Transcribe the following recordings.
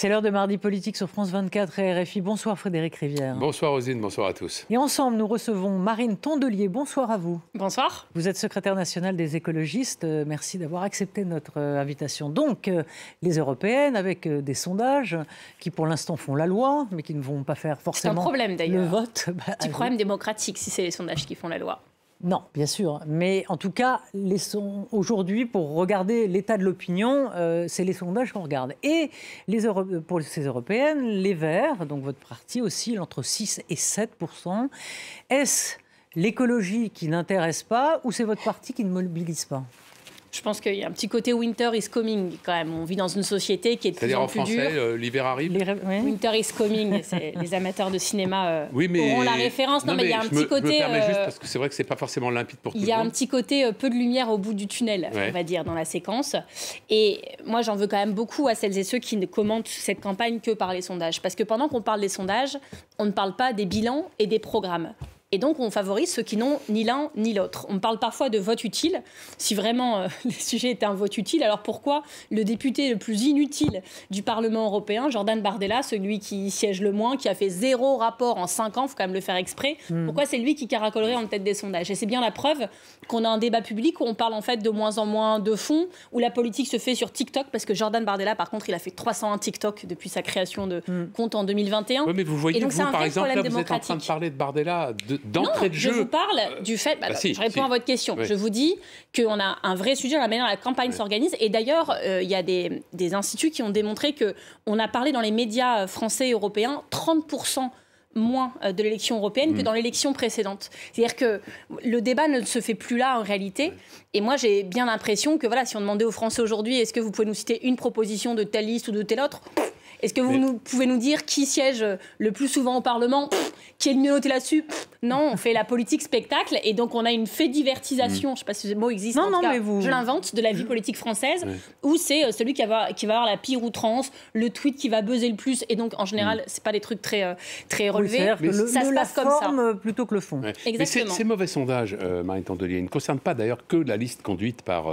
C'est l'heure de Mardi Politique sur France 24 et RFI. Bonsoir Frédéric Rivière. Bonsoir Rosine, bonsoir à tous. Et ensemble, nous recevons Marine Tondelier. Bonsoir à vous. Bonsoir. Vous êtes secrétaire nationale des écologistes. Euh, merci d'avoir accepté notre euh, invitation. Donc, euh, les européennes avec des sondages qui pour l'instant font la loi, mais qui ne vont pas faire forcément C'est un problème, d'ailleurs. vote. Bah, un Petit problème démocratique si c'est les sondages qui font la loi. Non, bien sûr. Mais en tout cas, aujourd'hui, pour regarder l'état de l'opinion, euh, c'est les sondages qu'on regarde. Et les pour ces européennes, les Verts, donc votre parti, aussi, entre 6 et 7 Est-ce l'écologie qui n'intéresse pas ou c'est votre parti qui ne mobilise pas je pense qu'il y a un petit côté winter is coming quand même. On vit dans une société qui est de plus en, en français, euh, l'hiver arrive. Winter is coming. les amateurs de cinéma euh, auront la référence. Non, mais, il y a un petit côté. Me juste euh, parce que c'est vrai que c'est pas forcément limpide pour tout le monde. Il y a un petit côté peu de lumière au bout du tunnel, on va dire, dans la séquence. Et moi, j'en veux quand même beaucoup à celles et ceux qui ne commentent cette campagne que par les sondages, parce que pendant qu'on parle des sondages, on ne parle pas des bilans et des programmes. Et donc, on favorise ceux qui n'ont ni l'un ni l'autre. On parle parfois de vote utile. Si vraiment euh, le sujet était un vote utile, alors pourquoi le député le plus inutile du Parlement européen, Jordan Bardella, celui qui siège le moins, qui a fait zéro rapport en cinq ans, il faut quand même le faire exprès, hmm. pourquoi c'est lui qui caracolerait en tête des sondages Et c'est bien la preuve qu'on a un débat public où on parle en fait de moins en moins de fonds, où la politique se fait sur TikTok, parce que Jordan Bardella, par contre, il a fait 301 TikTok depuis sa création de hmm. compte en 2021. Oui, mais vous voyez, que vous, par exemple, là, vous êtes en train de parler de Bardella de d'entrée de, jeu. Je vous parle euh, du fait. Bah je réponds à votre question. Je vous dis qu'on a un vrai sujet dans la manière dont la campagne s'organise. Et d'ailleurs, euh, il y a des, instituts qui ont démontré que on a parlé dans les médias français et européens 30 moins euh, de l'élection européenne que mmh. dans l'élection précédente. C'est-à-dire que le débat ne se fait plus là en réalité. Et moi, j'ai bien l'impression que voilà, si on demandait aux Français aujourd'hui, est-ce que vous pouvez nous citer une proposition de telle liste ou de telle autre Est-ce que vous pouvez nous dire qui siège le plus souvent au Parlement Qui est le mieux noté là-dessus non, on fait la politique spectacle et donc on a une fédivertisation, divertisation mm. je ne sais pas si ce mot existe, je l'invente, de la vie politique française, où c'est euh, celui qui va, qui va avoir la pire outrance, le tweet qui va buzzer le plus, et donc en général, mm. c'est pas des trucs très, euh, très relevés, ça se la forme plutôt que le fond. Exactement. ces mauvais sondages, euh, Marie Tandelier, ne concernent pas d'ailleurs que la liste conduite par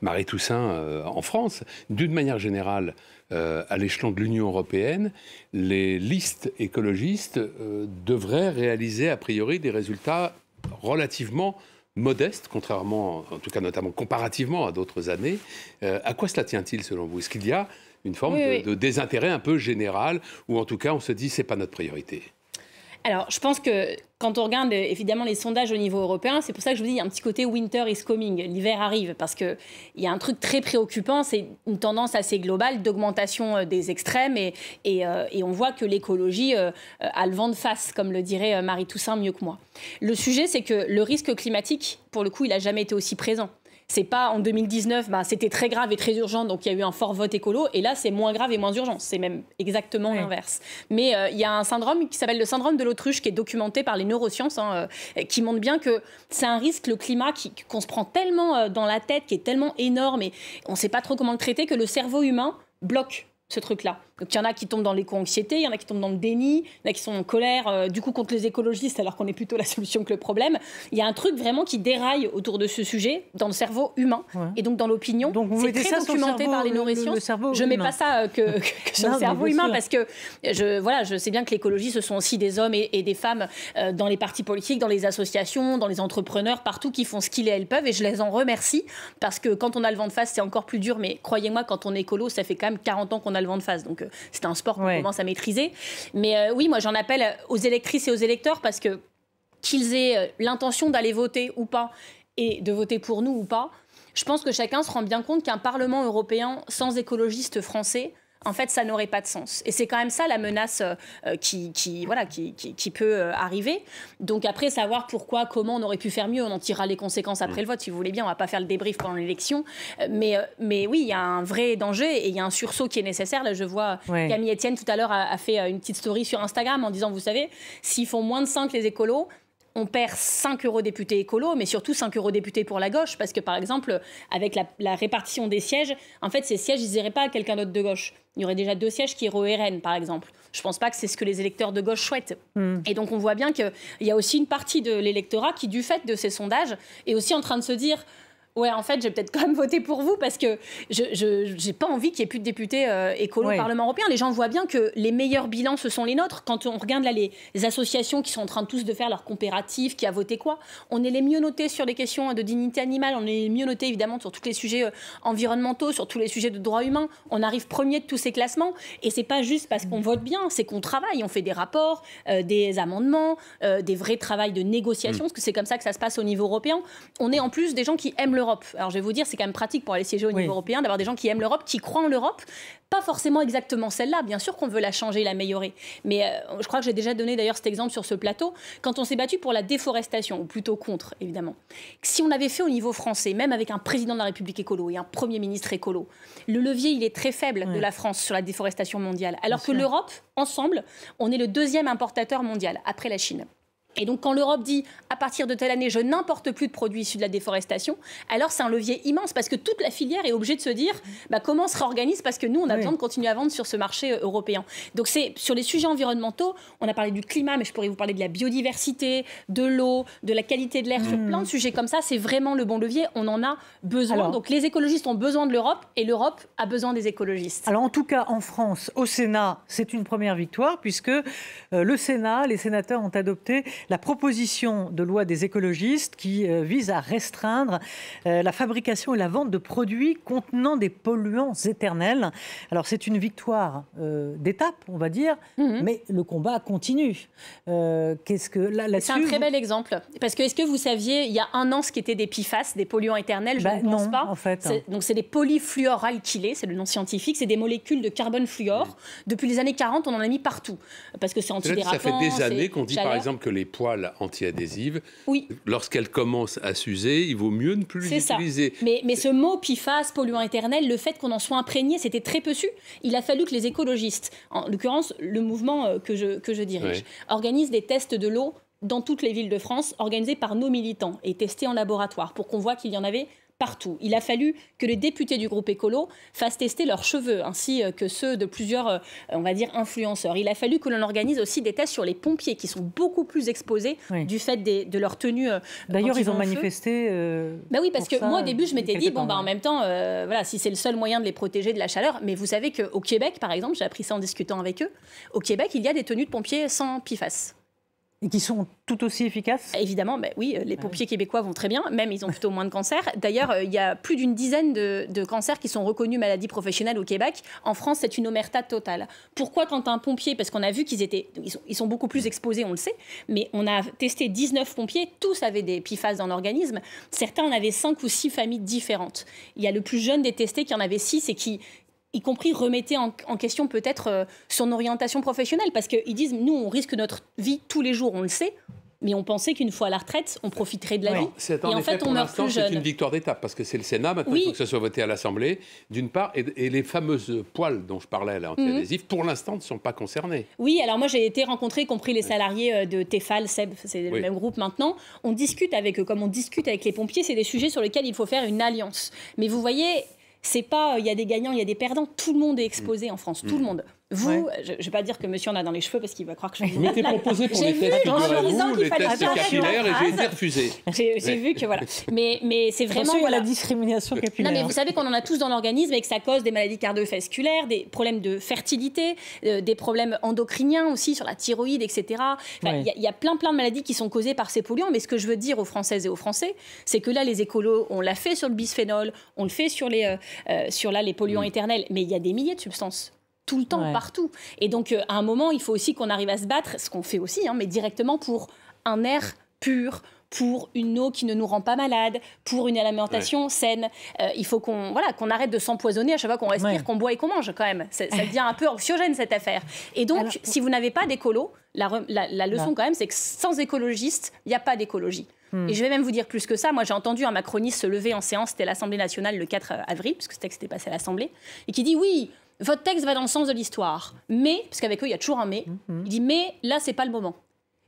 Marie Toussaint en France. D'une manière générale, à l'échelon de l'Union européenne, les listes écologistes devraient réaliser à priori des résultats relativement modestes, contrairement, en tout cas notamment comparativement à d'autres années. Euh, à quoi cela tient-il selon vous Est-ce qu'il y a une forme de, de, désintérêt un peu général, ou en tout cas on se dit c'est pas notre priorité alors, je pense que quand on regarde euh, évidemment les sondages au niveau européen, c'est pour ça que je vous dis, il y a un petit côté winter is coming, l'hiver arrive, parce qu'il y a un truc très préoccupant, c'est une tendance assez globale d'augmentation euh, des extrêmes, euh, et, on voit que l'écologie a le vent de face, comme le dirait Marie Toussaint mieux que moi. Le sujet, c'est que le risque climatique, pour le coup, il n'a jamais été aussi présent. C'est pas en 2019, bah, c'était très grave et très urgent, donc il y a eu un fort vote écolo, et là c'est moins grave et moins urgent. C'est même exactement l'inverse. Mais euh, il y a un syndrome qui s'appelle le syndrome de l'autruche, qui est documenté par les neurosciences, hein, euh, qui montre bien que c'est un risque, le climat, qu'on se prend tellement euh, dans la tête, qui est tellement énorme, et on ne sait pas trop comment le traiter, que le cerveau humain bloque ce truc-là. Donc il y en a qui tombent dans l'éco-anxiété, il y en a qui tombent dans le déni, il y en a qui sont en colère, euh, du coup, contre les écologistes, alors qu'on est plutôt la solution que le problème. Il y a un truc vraiment qui déraille autour de ce sujet dans le cerveau humain et donc dans l'opinion. Donc vous mettez très documenté par les nourrissons. je ne mets pas ça euh, que, sur le cerveau humain parce que je, voilà, je sais bien que l'écologie, ce sont aussi des hommes et, des femmes euh, dans les partis politiques, dans les associations, dans les entrepreneurs, partout qui font ce qu'ils et elles peuvent et je les en remercie parce que quand on a le vent de face, c'est encore plus dur. Mais croyez-moi, quand on est écolo, ça fait quand même 40 ans qu'on a le vent de face. Donc c'est un sport qu'on commence à maîtriser. Mais euh, oui, moi j'en appelle euh, aux électrices et aux électeurs parce que qu'ils aient euh, l'intention d'aller voter ou pas et de voter pour nous ou pas, je pense que chacun se rend bien compte qu'un Parlement européen sans écologistes français, en fait, ça n'aurait pas de sens. Et c'est quand même ça la menace euh, euh, qui, voilà, qui, peut euh, arriver. Donc après, savoir pourquoi, comment on aurait pu faire mieux, on en tirera les conséquences après mm. le vote, si vous voulez bien. On va pas faire le débrief pendant l'élection. Mais, mais oui, il y a un vrai danger et il y a un sursaut qui est nécessaire. Là, je vois Camille Etienne tout à l'heure a, a, fait une petite story sur Instagram en disant, vous savez, s'ils font moins de 5 les écolos, on perd 5 eurodéputés écolos, mais surtout 5 eurodéputés pour la gauche, parce que par exemple, avec la, répartition des sièges, en fait, ces sièges, ils n'iraient pas à quelqu'un d'autre de gauche. Il y aurait déjà deux sièges qui iraient au RN, par exemple. Je ne pense pas que c'est ce que les électeurs de gauche souhaitent. Hmm. Et donc, on voit bien qu'il y a aussi une partie de l'électorat qui, du fait de ces sondages, est aussi en train de se dire Ouais, en fait, j'ai peut-être quand même voté pour vous parce que je n'ai pas envie qu'il n'y ait plus de députés euh, au Parlement européen. Les gens voient bien que les meilleurs bilans, ce sont les nôtres. Quand on regarde là les, associations qui sont en train de tous de faire leur comparatif, qui a voté quoi, on est les mieux notés sur les questions de dignité animale, on est les mieux notés évidemment sur tous les sujets euh, environnementaux, sur tous les sujets de droits humains. On arrive premier de tous ces classements. Et c'est pas juste parce qu'on vote bien, c'est qu'on travaille, on fait des rapports, euh, des amendements, euh, des vrais travaux de négociation, mm. parce que c'est comme ça que ça se passe au niveau européen. On est en plus des gens qui aiment le alors je vais vous dire, c'est quand même pratique pour aller siéger au niveau européen d'avoir des gens qui aiment l'Europe, qui croient en l'Europe, pas forcément exactement celle-là. Bien sûr qu'on veut la changer, l'améliorer. Mais euh, je crois que j'ai déjà donné d'ailleurs cet exemple sur ce plateau. Quand on s'est battu pour la déforestation, ou plutôt contre, évidemment, si on avait fait au niveau français, même avec un président de la République écolo et un Premier ministre écolo, le levier, il est très faible de la France sur la déforestation mondiale. Alors que l'Europe, ensemble, on est le deuxième importateur mondial, après la Chine. Et donc quand l'Europe dit à partir de telle année je n'importe plus de produits issus de la déforestation, alors c'est un levier immense parce que toute la filière est obligée de se dire bah, comment on se réorganise parce que nous on a besoin de continuer à vendre sur ce marché euh, européen. Donc c'est sur les sujets environnementaux, on a parlé du climat mais je pourrais vous parler de la biodiversité, de l'eau, de la qualité de l'air, sur hmm. plein de sujets comme ça, c'est vraiment le bon levier, on en a besoin. donc les écologistes ont besoin de l'Europe et l'Europe a besoin des écologistes. Alors en tout cas en France, au Sénat, c'est une première victoire puisque euh, le Sénat, les sénateurs ont adopté la proposition de loi des écologistes qui euh, vise à restreindre euh, la fabrication et la vente de produits contenant des polluants éternels. Alors c'est une victoire euh, d'étape, on va dire, mhm. mais le combat continue. Qu'est-ce que là, C'est un très bel exemple. Parce que est-ce que vous saviez, il y a un an, ce qu'étaient des PFAS, des polluants éternels Je ben ne pense non, pas. En fait. Donc c'est des polyfluoralkylés, c'est le nom scientifique, c'est des molécules de carbone fluor. Depuis les années 40, on en a mis partout. Parce que c'est antidérapant. Ça fait des années qu'on dit par exemple que les poils antiadhésives. Oui. Lorsqu'elles commencent à s'user, il vaut mieux ne plus les Mais, mais ce mot PFAS, polluant éternel, le fait qu'on en soit imprégné, c'était très peu su. Il a fallu que les écologistes, en l'occurrence le mouvement euh, que je, que je dirige, organise organisent des tests de l'eau dans toutes les villes de France, organisés par nos militants et testés en laboratoire pour qu'on voit qu'il y en avait partout. Il a fallu que les députés du groupe écolo fassent tester leurs cheveux, ainsi euh, que ceux de plusieurs, euh, on va dire, influenceurs. Il a fallu que l'on organise aussi des tests sur les pompiers, qui sont beaucoup plus exposés du fait de leur tenue. Euh, D'ailleurs, ils, ont manifesté. Bah oui, parce que moi, au début, je m'étais dit, bon, bah, en même temps, voilà, si c'est le seul moyen de les protéger de la chaleur, mais vous savez qu'au Québec, par exemple, j'ai appris ça en discutant avec eux, au Québec, il y a des tenues de pompiers sans PIFAS. Et qui sont tout aussi efficaces Évidemment, ben oui, les ah pompiers québécois vont très bien, même ils ont plutôt moins de cancers. D'ailleurs, euh, il y a plus d'une dizaine de, cancers qui sont reconnus maladies professionnelles au Québec. En France, c'est une omerta totale. Pourquoi quand un pompier, parce qu'on a vu qu'ils étaient, ils sont, beaucoup plus exposés, on le sait, mais on a testé 19 pompiers, tous avaient des PFAS dans l'organisme. Certains en avaient 5 ou 6 familles différentes. Il y a le plus jeune des testés qui en avait 6 et qui, y compris remettait en, question peut-être euh, son orientation professionnelle, parce qu'ils disent, nous, on risque notre vie tous les jours, on le sait, mais on pensait qu'une fois à la retraite, on profiterait de la vie. et en fait, on meurt plus jeune. C'est une victoire d'étape, parce que c'est le Sénat, maintenant, il faut que ça soit voté à l'Assemblée, d'une part, et, les fameuses poils dont je parlais, à mhm. pour l'instant, ne sont pas concernés. Oui, alors moi, j'ai été rencontré y compris les salariés euh, de Tefal, Seb, c'est le même groupe maintenant. On discute avec eux, comme on discute avec les pompiers, c'est des sujets sur lesquels il faut faire une alliance. Mais vous voyez, c'est pas, euh, il y a des gagnants, il y a des perdants. Tout le monde est exposé en France, tout le mm. monde. Vous, je ne vais pas dire que monsieur en a dans les cheveux parce qu'il va croire que je vous m'étiez proposé pour les tests capillaires et j'ai été refusé. J'ai vu que voilà. Mais, mais c'est vraiment. la discrimination capillaire. Non, mais vous savez qu'on en a tous dans l'organisme et que ça cause des maladies cardiovasculaires, des problèmes de fertilité, euh, des problèmes endocriniens aussi sur la thyroïde, etc. Il y, a plein, plein de maladies qui sont causées par ces polluants. Mais ce que je veux dire aux Françaises et aux Français, c'est que là, les écolos, on l'a fait sur le bisphénol, on le fait sur les, euh, euh, sur là, les polluants mm. éternels, mais il y a des milliers de substances tout le temps, partout. Et donc, euh, à un moment, il faut aussi qu'on arrive à se battre, ce qu'on fait aussi, hein, mais directement pour un air pur, pour une eau qui ne nous rend pas malade, pour une alimentation saine. Euh, il faut qu'on voilà, qu'on arrête de s'empoisonner à chaque fois qu'on respire, qu'on boit et qu'on mange quand même. Ça, devient un peu anxiogène cette affaire. Et donc, si vous n'avez pas d'écolo, la, leçon quand même, c'est que sans écologiste, il n'y a pas d'écologie. Hmm. Et je vais même vous dire plus que ça. Moi, j'ai entendu un macroniste se lever en séance, c'était l'Assemblée nationale le 4 avril, puisque c'était que c'était passé à l'Assemblée, et qui dit oui, votre texte va dans le sens de l'histoire, mais, parce qu'avec eux, il y a toujours un mais, mhm. il dit, mais là, c'est pas le moment.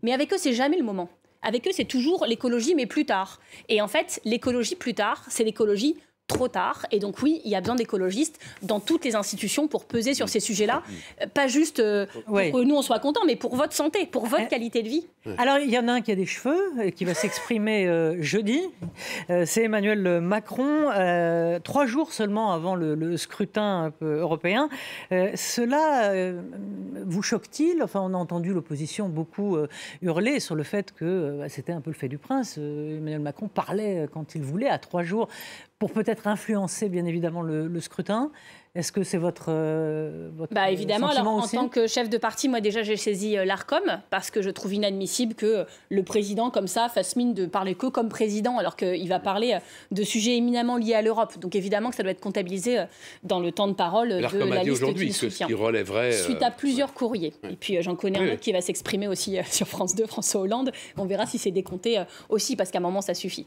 Mais avec eux, c'est jamais le moment. Avec eux, c'est toujours l'écologie, mais plus tard. Et en fait, l'écologie plus tard, c'est l'écologie trop tard. Et donc oui, il y a besoin d'écologistes dans toutes les institutions pour peser sur mm. ces sujets-là, mm. euh, pas juste euh, pour que nous on soit contents, mais pour votre santé, pour votre euh, qualité de vie. Alors il y en a un qui a des cheveux, et qui va s'exprimer jeudi. C'est Emmanuel Macron, trois jours seulement avant le, scrutin européen. cela vous choque-t-il Enfin, on a entendu l'opposition beaucoup hurler sur le fait que bah, c'était un peu le fait du prince. Emmanuel Macron parlait quand il voulait à trois jours pour peut-être influencer bien évidemment le, scrutin. Est-ce que c'est votre, euh, Bah évidemment. en tant que chef de parti, moi déjà j'ai saisi euh, l'Arcom parce que je trouve inadmissible que euh, le président comme ça fasse mine de parler que comme président alors qu'il va parler de sujets éminemment liés à l'Europe. Donc évidemment que ça doit être comptabilisé dans le temps de parole de la a dit aujourd'hui ce qui relèverait suite à plusieurs courriers. Et puis j'en connais un autre qui va s'exprimer aussi sur France 2, François Hollande. On verra si c'est décompté aussi parce qu'à un moment ça suffit.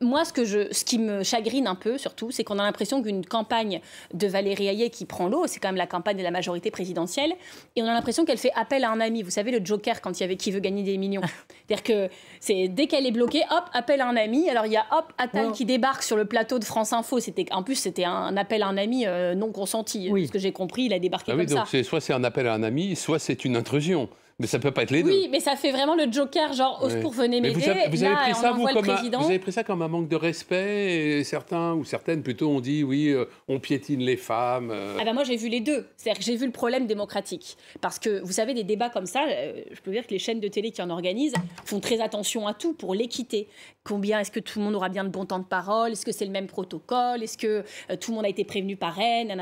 moi, ce que je, ce qui me chagrine un peu surtout, c'est qu'on a l'impression qu'une campagne de Valérie Hayet qui prend l'eau, c'est quand même la campagne de la majorité présidentielle, et on a l'impression qu'elle fait appel à un ami. Vous savez, le Joker, quand il y avait qui veut gagner des millions. dire que c'est dès qu'elle est bloquée, hop, appel à un ami. Alors il y a hop, Attal qui débarque sur le plateau de France Info. C'était, en plus, c'était un appel à un ami euh, non consenti. Oui. ce que j'ai compris, il a débarqué ah oui, donc Soit c'est un appel à un ami, soit c'est une intrusion. Mais ça peut pas être les deux. Oui, mais ça fait vraiment le joker, genre, ouais. pour venez m'aider. Vous, pris ça, vous, comme un, pris ça comme un manque de respect. Et certains ou certaines plutôt ont dit, oui, euh, on piétine les femmes. Euh. Ah ben moi, j'ai vu les deux. C'est-à-dire que j'ai vu le problème démocratique. Parce que, vous savez, des débats comme ça, euh, je peux dire que les chaînes de télé qui en organisent font très attention à tout pour l'équité. Combien est-ce que tout le monde aura bien de bon temps de parole Est-ce que c'est le même protocole Est-ce que tout le monde a été prévenu par elle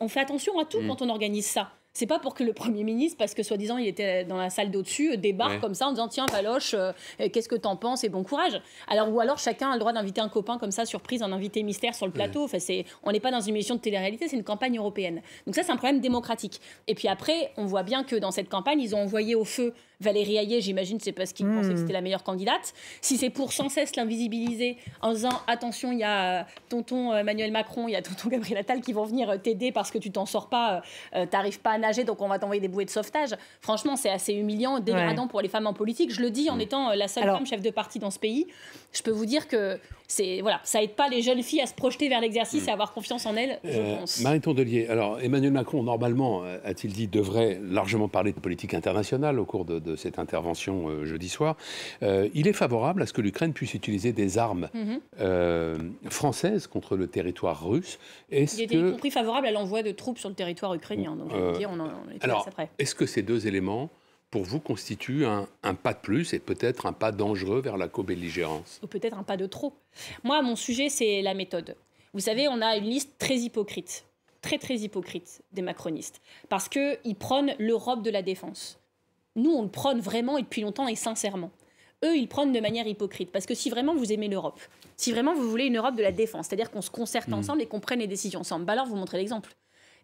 on fait attention à tout mm. quand on organise ça. C'est pas pour que le Premier ministre, parce que soi-disant il était dans la salle d'au-dessus, euh, débarque comme ça en disant tiens, Paloche, euh, qu'est-ce que t'en penses et bon courage. Alors, ou alors chacun a le droit d'inviter un copain comme ça, surprise, un invité mystère sur le plateau. Enfin, on n'est pas dans une émission de télé-réalité, c'est une campagne européenne. Donc, ça, c'est un problème démocratique. Et puis après, on voit bien que dans cette campagne, ils ont envoyé au feu Valérie Ayer, j'imagine, c'est parce qu'il pensait que hmm. c'était la meilleure candidate. Si c'est pour sans cesse l'invisibiliser en disant attention, il y a euh, tonton euh, Emmanuel Macron, il y a tonton Gabriel Attal qui vont venir euh, t'aider parce que tu t'en sors pas, tu t'arrives pas à nager, donc on va t'envoyer des bouées de sauvetage. Franchement, c'est assez humiliant, dégradant pour les femmes en politique. Je le dis en hmm. étant la seule femme chef de parti dans ce pays. Je peux vous dire que c'est voilà, ça aide pas les jeunes filles à se projeter vers l'exercice hmm. et à avoir confiance en elles. Je Marie Tondelier. Alors Emmanuel Macron, normalement, a-t-il dit, devrait largement parler de politique internationale au cours de, de cette intervention euh, jeudi soir, euh, il est favorable à ce que l'Ukraine puisse utiliser des armes mhm. euh, françaises contre le territoire russe. est il était y compris favorable à l'envoi de troupes sur le territoire ukrainien. alors, est-ce que ces deux éléments pour vous constituent un, un, pas de plus et peut-être un pas dangereux vers la co-belligérance Ou peut-être un pas de trop. Moi, mon sujet, c'est la méthode. Vous savez, on a une liste très hypocrite, très très hypocrite des macronistes, parce qu'ils prônent l'Europe de la défense nous, on le prône vraiment et depuis longtemps et sincèrement. Eux, ils prônent de manière hypocrite. Parce que si vraiment vous aimez l'Europe, si vraiment vous voulez une Europe de la défense, c'est-à-dire qu'on se concerte mm. ensemble et qu'on prenne les décisions ensemble, bah, alors vous montrez l'exemple.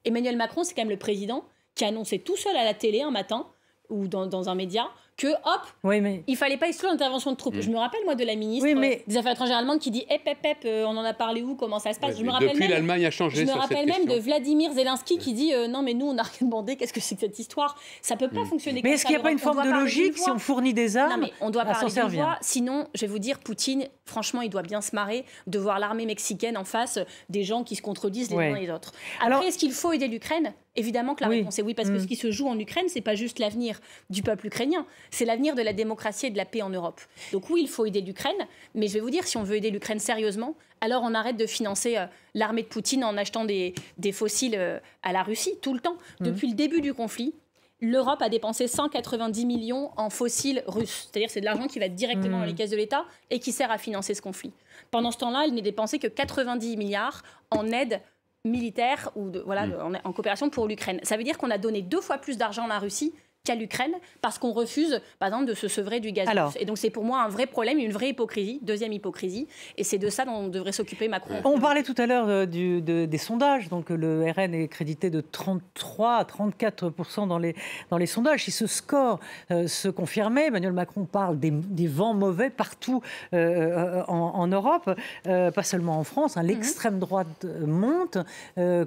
Emmanuel Macron, c'est quand même le président qui a tout seul à la télé un matin ou dans un média que hop, oui, mais... il fallait pas exclure l'intervention de troupes. Mm. Je me rappelle moi de la ministre des Affaires étrangères allemande qui dit hep, eh, hep, hep, euh, on en a parlé où, comment ça se passe. je me rappelle l'Allemagne a changé. Je me rappelle même de Vladimir Zelensky qui dit euh, non mais nous on n'a rien demandé, qu'est-ce que c'est que cette histoire Ça peut pas mm. fonctionner. Mais est-ce qu'il n'y a pas une forme de logique si on fournit des armes Non mais on doit pas s'en servir Sinon, je vais vous dire, Poutine, franchement, il doit bien se marrer de voir l'armée mexicaine en face des gens qui se contredisent les uns les autres. Après, est-ce qu'il faut aider l'Ukraine Évidemment que la réponse est oui, parce que mm. ce qui se joue en Ukraine, c'est pas juste l'avenir du peuple ukrainien, c'est l'avenir de la démocratie et de la paix en Europe. Donc oui, il faut aider l'Ukraine, mais je vais vous dire, si on veut aider l'Ukraine sérieusement, alors on arrête de financer euh, l'armée de Poutine en achetant des, fossiles euh, à la Russie tout le temps. Mmh. Depuis le début du conflit, l'Europe a dépensé 190 millions en fossiles russes. C'est-à-dire c'est de l'argent qui va directement dans mmh. les caisses de l'État et qui sert à financer ce conflit. Pendant ce temps-là, elle n'est dépensé que 90 milliards en aide militaire ou voilà, mmh. en, coopération pour l'Ukraine. Ça veut dire qu'on a donné deux fois plus d'argent à la Russie qu'à l'Ukraine parce qu'on refuse, par exemple, de se sevrer du gaz Alors, russe. Et donc c'est pour moi un vrai problème, une vraie hypocrisie, deuxième hypocrisie. Et c'est de ça dont on devrait s'occuper Macron. On parlait tout à l'heure euh, des sondages. Donc le RN est crédité de 33 à 34 dans les, dans les sondages. Si ce score euh, se confirmait, Emmanuel Macron parle des, vents mauvais partout euh, en, Europe, pas seulement en France. Hein. Mhm. L'extrême droite monte.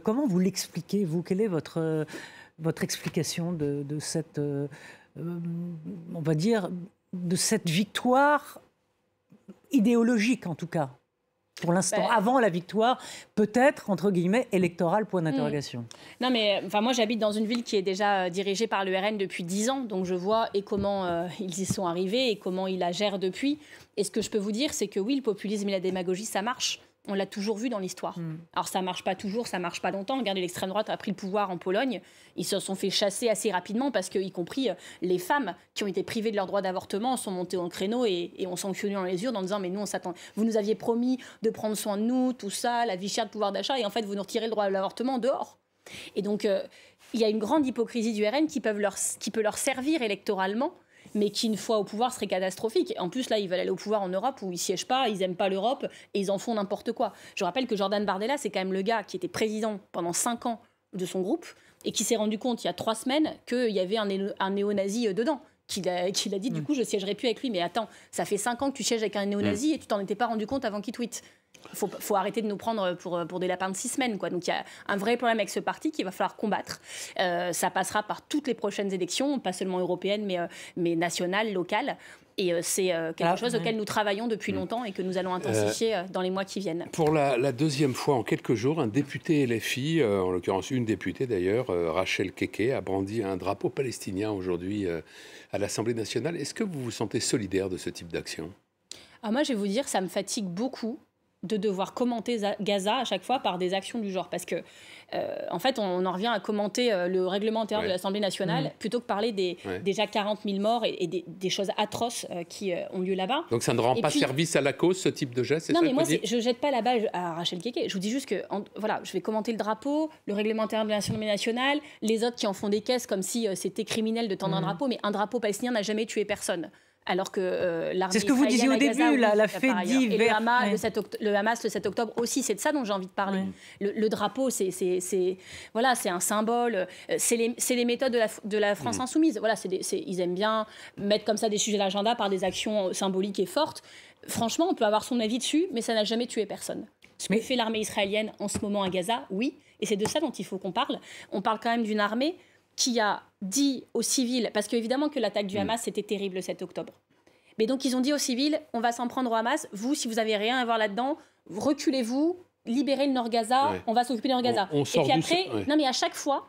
comment vous l'expliquez, vous Quel est votre votre explication de, cette, euh, euh, on va dire, de cette victoire idéologique en tout cas pour l'instant, bah, avant la victoire, peut-être, entre guillemets, électorale, point hmm. d'interrogation. Non, mais enfin, moi, j'habite dans une ville qui est déjà euh, dirigée par le RN depuis dix ans, donc je vois et comment ils y sont arrivés et comment ils la gèrent depuis. Et ce que je peux vous dire, c'est que oui, le populisme et la démagogie, ça marche on l'a toujours vu dans l'histoire. Hmm. Alors ça marche pas toujours, ça marche pas longtemps. Regardez, l'extrême droite a pris le pouvoir en Pologne. Ils se sont fait chasser assez rapidement parce que, y compris euh, les femmes qui ont été privées de leur droit d'avortement, sont montées en créneau et, et ont sanctionné dans les urnes en disant mais nous on s'attend, vous nous aviez promis de prendre soin de nous, tout ça, la vie chère, le pouvoir d'achat, et en fait vous nous retirez le droit de l'avortement dehors. Et donc euh, il y a une grande hypocrisie du RN qui peut leur servir électoralement mais qui, une fois au pouvoir, serait catastrophique. En plus, là, ils veulent aller au pouvoir en Europe où ils siègent pas, ils aiment pas l'Europe et ils en font n'importe quoi. Je rappelle que Jordan Bardella, c'est quand même le gars qui était président pendant 5 ans de son groupe et qui s'est rendu compte il y a 3 semaines qu'il y avait un, néo-nazi euh, dedans qu'il a, dit, du hmm. coup, je siégerai plus avec lui. Mais attends, ça fait 5 ans que tu sièges avec un néo-nazi hmm. et tu t'en étais pas rendu compte avant qu'il tweet. Il faut, arrêter de nous prendre pour, pour des lapins de six semaines. Quoi. Donc il y a un vrai problème avec ce parti qu'il va falloir combattre. Euh, ça passera par toutes les prochaines élections, pas seulement européennes, mais, euh, mais nationales, locales. Et euh, c'est quelque ah, chose auquel nous travaillons depuis mm. longtemps et que nous allons intensifier dans les mois qui viennent. Pour la, la, deuxième fois en quelques jours, un député LFI, en l'occurrence une députée d'ailleurs, Rachel Keke, a brandi un drapeau palestinien aujourd'hui à l'Assemblée nationale. Est-ce que vous vous sentez solidaire de ce type d'action ah, moi, je vais vous dire, ça me fatigue beaucoup de devoir commenter Gaza à chaque fois par des actions du genre. Parce que, euh, en fait, on, en revient à commenter euh, le règlement intérieur de l'Assemblée nationale mmh. plutôt que parler des déjà 40 000 morts et, des, choses atroces euh, qui ont lieu là-bas. Donc ça ne rend pas service à la cause, ce type de geste Non, mais moi, je ne jette pas la balle à Rachel Keke. Je vous dis juste que, voilà, je vais commenter le drapeau, le règlement intérieur de l'Assemblée nationale, les autres qui en font des caisses comme si c'était criminel de tendre un mmh. drapeau, mais un drapeau palestinien n'a jamais tué personne alors que euh, l'armée. C'est ce que vous disiez au début, la, fête hein. d'hiver. Le, Hamas, le, 7 octobre, aussi, c'est de ça dont j'ai envie de parler. Le, drapeau, c'est voilà, un symbole, euh, c'est les, méthodes de la, France mm. insoumise. Voilà, ils aiment bien mettre comme ça des sujets d'agenda par des actions euh, symboliques et fortes. Franchement, on peut avoir son avis dessus, mais ça n'a jamais tué personne. Ce que fait l'armée israélienne en ce moment à Gaza, oui, et c'est de ça dont il faut qu'on parle. On parle quand même d'une armée qui a dit aux civils, parce qu'évidemment que l'attaque du mm. Hamas, c'était terrible le 7 octobre. Mais donc, ils ont dit aux civils on va s'en prendre au Hamas. Vous, si vous avez rien à voir là-dedans, reculez-vous, libérez le Nord Gaza, on va s'occuper du Nord Gaza. et puis après, non mais à chaque fois,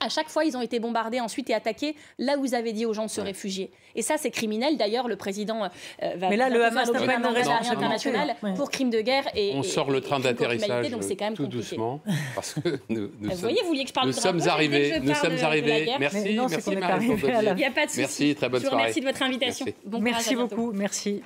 à chaque fois, ils ont été bombardés ensuite et attaqués là où vous avez dit aux gens de se réfugier. Et ça, c'est criminel. D'ailleurs, le président euh, va. Mais là, le Hamas n'a pas une internationale pour crime de guerre et. On sort le train d'atterrissage tout doucement parce que nous, nous vous voyez, vous vouliez que je parle nous sommes arrivés. Nous sommes arrivés. Merci, merci Il a pas de souci. Merci, très bonne soirée. Merci de votre invitation. Merci beaucoup. Merci.